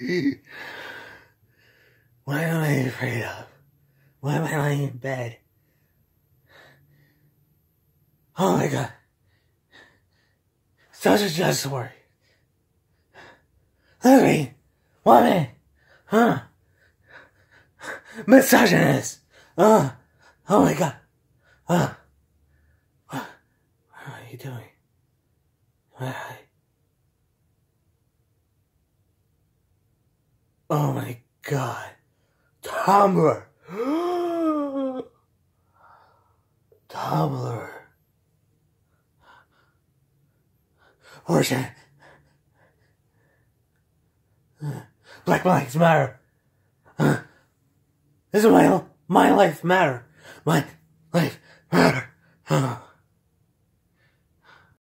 What am I afraid of? Why am I lying in bed? Oh my god. Such a just story. Look me. Woman. Huh. Misogynist. Uh. Oh my god. Uh. What, are you doing? What Oh my god. Tumblr. Tumblr. Origin. Black lives matter. This is my my life matter. My life matter.